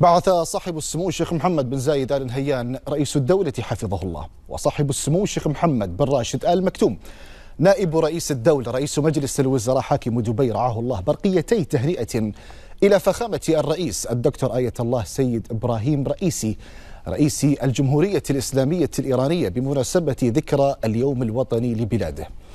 بعث صاحب السمو الشيخ محمد بن زايد ال نهيان رئيس الدولة حفظه الله وصاحب السمو الشيخ محمد بن راشد ال مكتوم نائب رئيس الدولة رئيس مجلس الوزراء حاكم دبي رعاه الله برقيتي تهنئة إلى فخامة الرئيس الدكتور آية الله سيد إبراهيم رئيسي رئيس الجمهورية الإسلامية الإيرانية بمناسبة ذكرى اليوم الوطني لبلاده